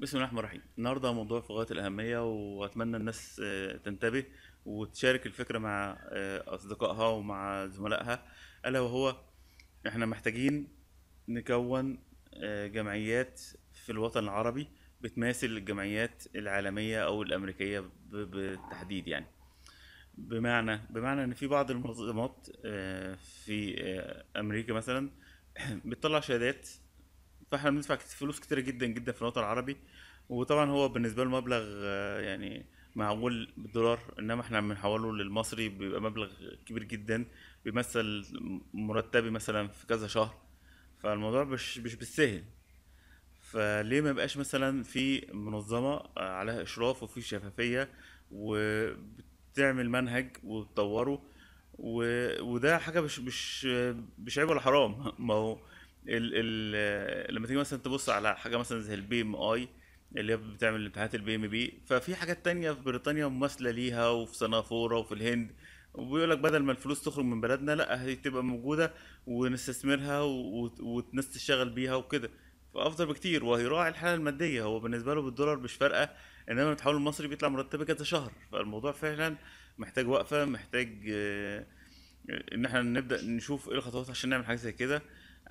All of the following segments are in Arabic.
بسم الله الرحمن الرحيم النهارده موضوع في غايه الاهميه واتمنى الناس آه، تنتبه وتشارك الفكره مع آه، اصدقائها ومع زملائها الا وهو احنا محتاجين نكون آه، جمعيات في الوطن العربي بتماثل الجمعيات العالميه او الامريكيه بالتحديد يعني بمعنى بمعنى ان في بعض المنظمات في امريكا مثلا بتطلع شهادات فاحنا بندفع فلوس كتيره جدا جدا في الوطن العربي وطبعا هو بالنسبه له مبلغ آه، يعني معقول بالدولار انما احنا بنحوله للمصري بيبقى مبلغ كبير جدا بيمثل مرتبي مثلا في كذا شهر فالموضوع مش مش بالسهل فليه ما يبقاش مثلا في منظمه آه، عليها اشراف وفي شفافيه وبتعمل منهج وتطوره و... وده حاجه مش مش آه، مش عيب ولا حرام ما هو ال ال لما تيجي مثلا تبص على حاجه مثلا زي البي ام اي اللي هي بتعمل امتحانات البي ام بي ففي حاجات تانية في بريطانيا مماثله ليها وفي سنغافوره وفي الهند وبيقول لك بدل ما الفلوس تخرج من بلدنا لا هي تبقى موجوده ونستثمرها والناس تشتغل بيها وكده فافضل بكتير وهيراعي الحاله الماديه هو بالنسبه له بالدولار مش فارقه انما التحول المصري بيطلع مرتبه كذا شهر فالموضوع فعلا محتاج وقفه محتاج آه، ان احنا نبدا نشوف ايه الخطوات عشان نعمل حاجه زي كده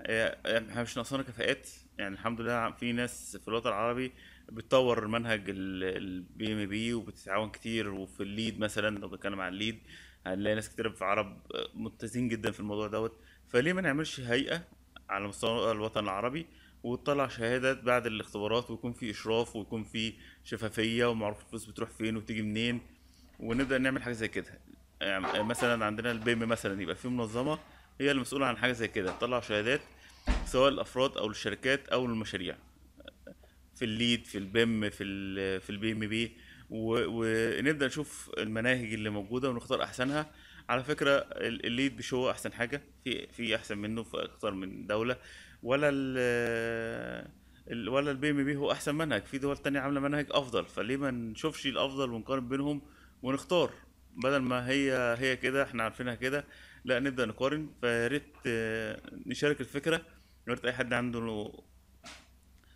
إيه، احنا مش ناقصانا كفاءات يعني الحمد لله في ناس في الوطن العربي بتطور منهج البي ام بي وبتتعاون كتير وفي الليد مثلا لو بتكلم عن الليد هنلاقي ناس كتير في عرب ممتازين جدا في الموضوع دوت فليه ما نعملش هيئه على مستوى الوطن العربي وتطلع شهادات بعد الاختبارات ويكون في اشراف ويكون في شفافيه ومعروف الفلوس بتروح فين وتيجي منين ونبدا نعمل حاجه زي كده يعني مثلا عندنا البيم مثلا يبقى في منظمه هي المسؤولة عن حاجة زي كده تطلع شهادات سواء الأفراد أو الشركات أو المشاريع في الليد في البيم في الـ في البي ام بي ونبدا نشوف المناهج اللي موجوده ونختار احسنها على فكره الليد مش هو احسن حاجه في في احسن منه في اكتر من دوله ولا الـ ولا البي ام بي هو احسن منهج في دول تانية عامله مناهج افضل فليه ما نشوفش الافضل ونقارن بينهم ونختار بدل ما هي هي كده احنا عارفينها كده لا نبدا نقارن فيا ريت آه، نشارك الفكره يا ريت اي حد عنده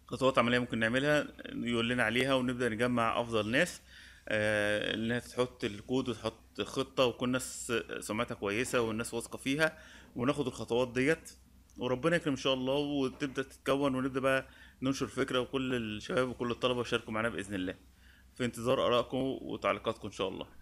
خطوات عمليه ممكن نعملها يقول لنا عليها ونبدا نجمع افضل ناس آه، انها تحط الكود وتحط خطه وكل الناس سمعتها كويسه والناس واثقه فيها وناخد الخطوات ديت وربنا يكرم ان شاء الله وتبدا تتكون ونبدا بقى ننشر الفكره وكل الشباب وكل الطلبه يشاركوا معانا باذن الله في انتظار ارائكم وتعليقاتكم ان شاء الله